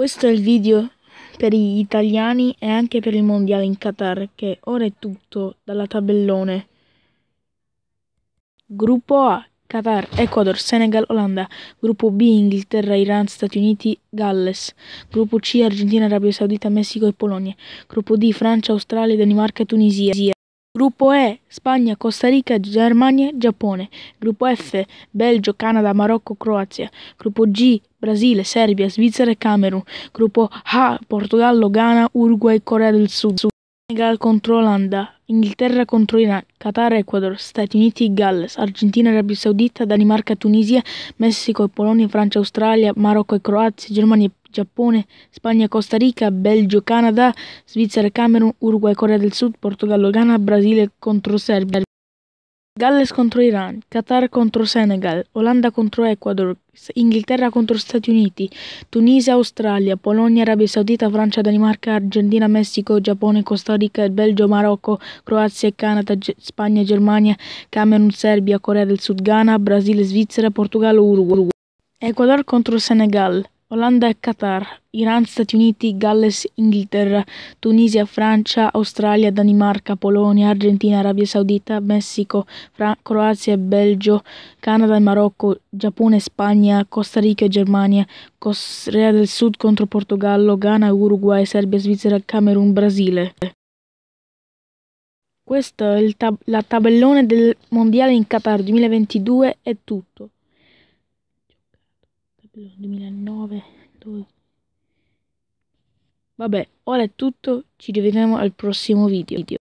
Questo è il video per gli italiani e anche per il mondiale in Qatar che ora è tutto dalla tabellone. Gruppo A Qatar, Ecuador, Senegal, Olanda. Gruppo B Inghilterra, Iran, Stati Uniti, Galles. Gruppo C Argentina, Arabia Saudita, Messico e Polonia. Gruppo D Francia, Australia, Danimarca, Tunisia. Gruppo E Spagna, Costa Rica, Germania, Giappone. Gruppo F Belgio, Canada, Marocco, Croazia. Gruppo G Brasile, Serbia, Svizzera e Camerun. Gruppo A, Portogallo, Ghana, Uruguay, Corea del Sud. Senegal contro Olanda, Inghilterra contro Iran, Qatar, Ecuador, Stati Uniti, Galles, Argentina, Arabia Saudita, Danimarca, Tunisia, Messico e Polonia, Francia, Australia, Marocco e Croazia, Germania e Giappone, Spagna, Costa Rica, Belgio, Canada, Svizzera, Camerun, Uruguay, Corea del Sud, Portogallo, Ghana, Brasile contro Serbia. Galles contro Iran, Qatar contro Senegal, Olanda contro Ecuador, Inghilterra contro Stati Uniti, Tunisia, Australia, Polonia, Arabia Saudita, Francia, Danimarca, Argentina, Messico, Giappone, Costa Rica, Belgio, Marocco, Croazia, Canada, G Spagna, Germania, Camerun, Serbia, Corea del Sud, Ghana, Brasile, Svizzera, Portogallo, Uruguay. Ecuador contro Senegal, Olanda e Qatar, Iran, Stati Uniti, Galles, Inghilterra, Tunisia, Francia, Australia, Danimarca, Polonia, Argentina, Arabia Saudita, Messico, Fran- Croazia e Belgio, Canada e Marocco, Giappone e Spagna, Costa Rica e Germania, Corea del Sud contro Portogallo, Ghana, Uruguay, Serbia, Svizzera, Camerun, Brasile. Questo è il tab- la tabellone del Mondiale in Qatar 2022 è tutto capitolo 2009 dove... vabbè ora è tutto ci rivediamo al prossimo video